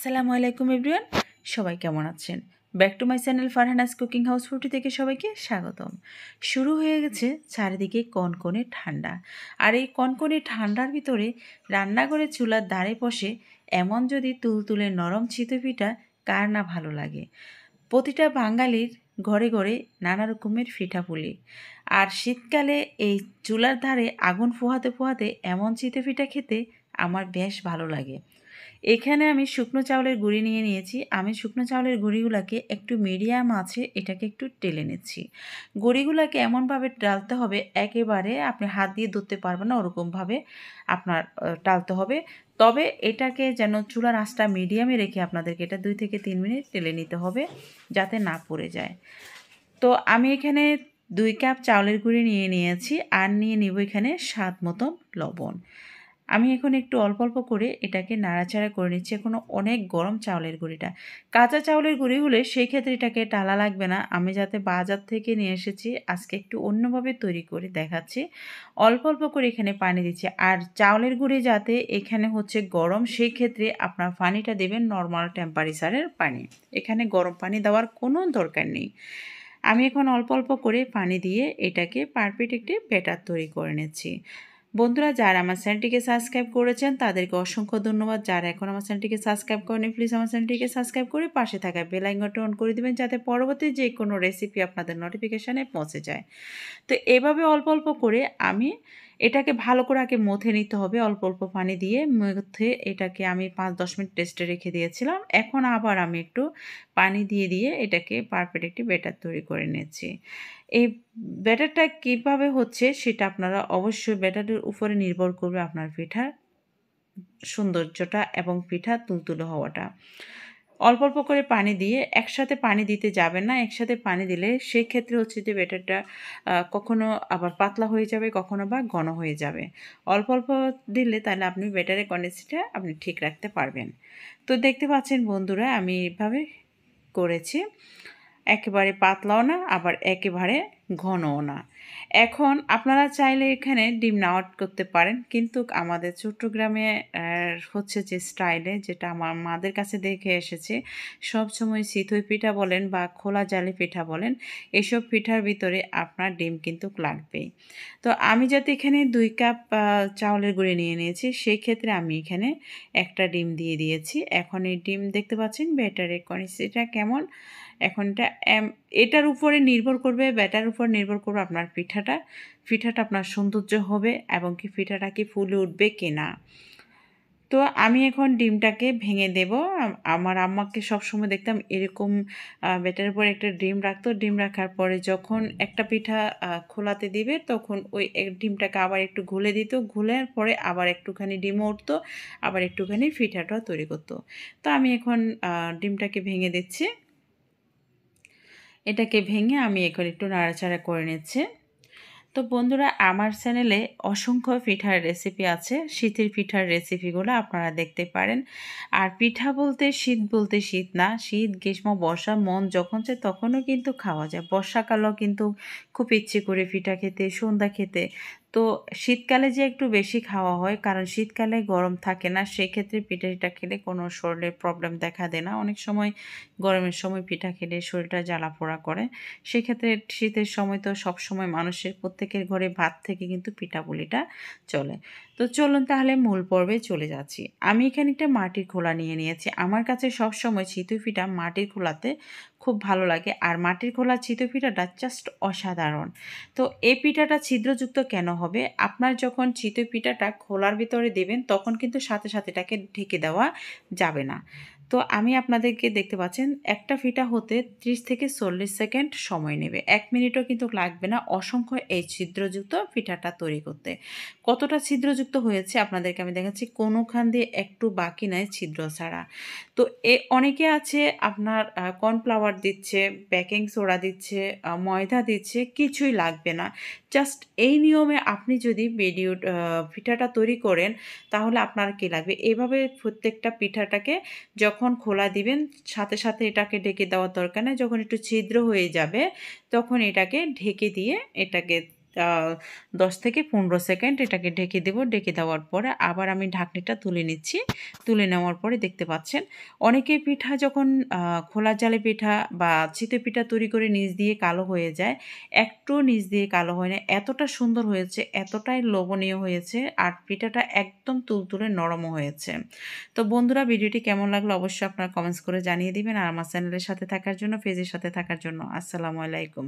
আসসালামু আলাইকুম এভরিওয়ান সবাই কেমন আছেন back to my channel Farhana's cooking house ফুটি থেকে সবাইকে স্বাগতম শুরু হয়ে গেছে চারিদিকে কনকনে ঠান্ডা আর এই কনকনে ঠান্ডার ভিতরে রান্নাঘরে চুলার দাঁড়ে বসে এমন যদি তুলতুলে নরম চিতপিঠা কার না ভালো লাগে প্রতিটা বাঙালির ঘরে ঘরে নানা রকমের ফিঠাপুলি আর শীতকালে এই চুলার ধারে আগুন ফোহাতে ফোহাতে এমন চিতপিঠা খেতে আমার বেশ ভালো লাগে এখানে আমি শুকনো চাউলের গুঁড়ি নিয়ে নিয়েছি আমি শুকনো চাউলের গুঁড়িগুলোকে একটু মিডিয়াম আছে এটাকে একটু টেলে নিচ্ছি গুঁড়িগুলোকে এমনভাবে ডালতে হবে একেবারে আপনি হাত দিয়ে ধরতে পারবেন না ওরকমভাবে আপনার টালতে হবে তবে এটাকে যেন চুলার আঁচটা মিডিয়ামে রেখে আপনাদেরকে এটা দুই থেকে তিন মিনিট টেলে নিতে হবে যাতে না পড়ে যায় তো আমি এখানে দুই কাপ চাউলের গুঁড়ি নিয়ে নিয়েছি আর নিয়ে নিব এখানে স্বাদ মতন লবণ আমি এখন একটু অল্প অল্প করে এটাকে নাড়াচাড়া করে নিচ্ছি এখনও অনেক গরম চাউলের গুঁড়িটা কাঁচা চাউলের গুঁড়ি হলে সেই ক্ষেত্রে এটাকে টালা লাগবে না আমি যাতে বাজার থেকে নিয়ে এসেছি আজকে একটু অন্যভাবে তৈরি করে দেখাচ্ছি অল্প অল্প করে এখানে পানি দিচ্ছি আর চাউলের গুঁড়ি যাতে এখানে হচ্ছে গরম সেই ক্ষেত্রে আপনার পানিটা দেবেন নর্মাল টেম্পারেচারের পানি এখানে গরম পানি দেওয়ার কোনো দরকার নেই আমি এখন অল্প অল্প করে পানি দিয়ে এটাকে পারফেক্ট একটি ব্যাটার তৈরি করে নিচ্ছি বন্ধুরা যারা আমার চ্যানেলটিকে সাবস্ক্রাইব করেছেন তাদেরকে অসংখ্য ধন্যবাদ যারা এখন আমার চ্যানেলটিকে সাবস্ক্রাইব করেনি প্লিজ আমার চ্যানেলটিকে সাবস্ক্রাইব করে পাশে থাকা বেলাইনটা অন করে দেবেন যাতে পরবর্তী যে কোনো রেসিপি আপনাদের নোটিফিকেশানে পৌঁছে যায় তো এভাবে অল্প অল্প করে আমি এটাকে ভালো করে আগে মথে নিতে হবে অল্প অল্প পানি দিয়ে মধ্যে এটাকে আমি পাঁচ দশ মিনিট টেস্টে রেখে দিয়েছিলাম এখন আবার আমি একটু পানি দিয়ে দিয়ে এটাকে পারফেক্ট একটি ব্যাটার তৈরি করে নিয়েছি এই ব্যাটারটা কীভাবে হচ্ছে সেটা আপনারা অবশ্যই ব্যাটারের উপরে নির্ভর করবে আপনার পিঠার সৌন্দর্যটা এবং পিঠা তুলতুলে হওয়াটা অল্প অল্প করে পানি দিয়ে একসাথে পানি দিতে যাবেন না একসাথে পানি দিলে সেই ক্ষেত্রে হচ্ছে যে ব্যাটারটা কখনো আবার পাতলা হয়ে যাবে কখনো বা ঘন হয়ে যাবে অল্প অল্প দিলে তাহলে আপনি বেটারের কোয়ান্টিটিটা আপনি ঠিক রাখতে পারবেন তো দেখতে পাচ্ছেন বন্ধুরা আমি এভাবে করেছি একেবারে পাতলাও না আবার একেবারে ঘনও না এখন আপনারা চাইলে এখানে ডিম নাওয়াট করতে পারেন কিন্তু আমাদের চট্টগ্রামে হচ্ছে যে স্টাইলে যেটা আমার মাদের কাছে দেখে এসেছে সবসময় সিথই পিঠা বলেন বা খোলা জালি পিঠা বলেন এসব পিঠার ভিতরে আপনার ডিম কিন্তু লাগবেই তো আমি যাতে এখানে দুই কাপ চাউলের গুঁড়ি নিয়ে নিয়েছি সেই ক্ষেত্রে আমি এখানে একটা ডিম দিয়ে দিয়েছি এখন এই ডিম দেখতে পাচ্ছেন ব্যাটারের কনিসিটা কেমন এখনটা এটার উপরে নির্ভর করবে ব্যাটার উপর নির্ভর করবে আপনার পিঠাটা পিঠাটা আপনার সৌন্দর্য হবে এবং কি পিঠাটা কি ফুলে উঠবে কিনা তো আমি এখন ডিমটাকে ভেঙে দেব আমার আম্মাকে সবসময় দেখতাম এরকম ব্যাটার উপরে একটা ডিম রাখতো ডিম রাখার পরে যখন একটা পিঠা খোলাতে দিবে তখন ওই ডিমটাকে আবার একটু ঘুলে দিত ঘুলের পরে আবার একটুখানি ডিম উঠতো আবার একটুখানি পিঠাটা তৈরি করতো তো আমি এখন ডিমটাকে ভেঙে দিচ্ছি এটাকে ভেঙে আমি এখন একটু নাড়াচাড়া করে নিচ্ছি তো বন্ধুরা আমার চ্যানেলে অসংখ্য পিঠার রেসিপি আছে শীতের পিঠার রেসিপিগুলো আপনারা দেখতে পারেন আর পিঠা বলতে শীত বলতে শীত না শীত গ্রীষ্ম বর্ষা মন যখন চায় তখনও কিন্তু খাওয়া যায় বর্ষাকালও কিন্তু খুব ইচ্ছে করে পিঠা খেতে সন্ধ্যা খেতে তো শীতকালে যে একটু বেশি খাওয়া হয় কারণ শীতকালে গরম থাকে না সেক্ষেত্রে পিঠাটা খেলে কোনো শরীরের প্রবলেম দেখা দেয় না অনেক সময় গরমের সময় পিঠা খেলে শরীরটা জ্বালা পোড়া করে সেক্ষেত্রে শীতের সময় তো সব সময় মানুষের প্রত্যেকের ঘরে ভাত থেকে কিন্তু পিঠাপুলিটা চলে তো চলুন তাহলে মূল পর্বে চলে যাচ্ছি আমি এখানে একটা মাটির খোলা নিয়ে নিয়েছি আমার কাছে সব সময় চিতুই পিঠা মাটির খোলাতে খুব ভালো লাগে আর মাটির খোলা চিতো পিঠাটা জাস্ট অসাধারণ তো এই পিঠাটা ছিদ্রযুক্ত কেন হবে আপনার যখন চিতো পিঠাটা খোলার ভিতরে দেবেন তখন কিন্তু সাথে সাথে এটাকে ঢেকে দেওয়া যাবে না তো আমি আপনাদেরকে দেখতে পাচ্ছেন একটা ফিটা হতে 30 থেকে চল্লিশ সেকেন্ড সময় নেবে এক মিনিটও কিন্তু লাগবে না অসংখ্য এই ছিদ্রযুক্ত ফিটাটা তৈরি করতে কতটা ছিদ্রযুক্ত হয়েছে আপনাদেরকে আমি দেখাচ্ছি কোনোখান দিয়ে একটু বাকি নাই ছিদ্র ছাড়া তো এ অনেকে আছে আপনার কর্নফ্লাওয়ার দিচ্ছে বেকিং সোডা দিচ্ছে ময়দা দিচ্ছে কিছুই লাগবে না জাস্ট এই নিয়মে আপনি যদি ভিডিও পিঠাটা তৈরি করেন তাহলে আপনার কি লাগবে এভাবে প্রত্যেকটা পিঠাটাকে যখন যখন খোলা দিবেন সাথে সাথে এটাকে ঢেকে দেওয়ার দরকার নেই যখন একটু ছিদ্র হয়ে যাবে তখন এটাকে ঢেকে দিয়ে এটাকে দশ থেকে পনেরো সেকেন্ড এটাকে ঢেকে দেব ঢেকে দেওয়ার পরে আবার আমি ঢাকনিটা তুলে নিচ্ছি তুলে নেওয়ার পরে দেখতে পাচ্ছেন অনেকে পিঠা যখন খোলা জালে পিঠা বা চিতে পিঠা তৈরি করে নিচ দিয়ে কালো হয়ে যায় একটু নিচ দিয়ে কালো হয় না এতটা সুন্দর হয়েছে এতটাই লোভনীয় হয়েছে আর পিঠাটা একদম তুলতুলে নরমও হয়েছে তো বন্ধুরা ভিডিওটি কেমন লাগলো অবশ্যই আপনারা কমেন্টস করে জানিয়ে দিবেন আর আমার চ্যানেলের সাথে থাকার জন্য পেজের সাথে থাকার জন্য আসসালামু আলাইকুম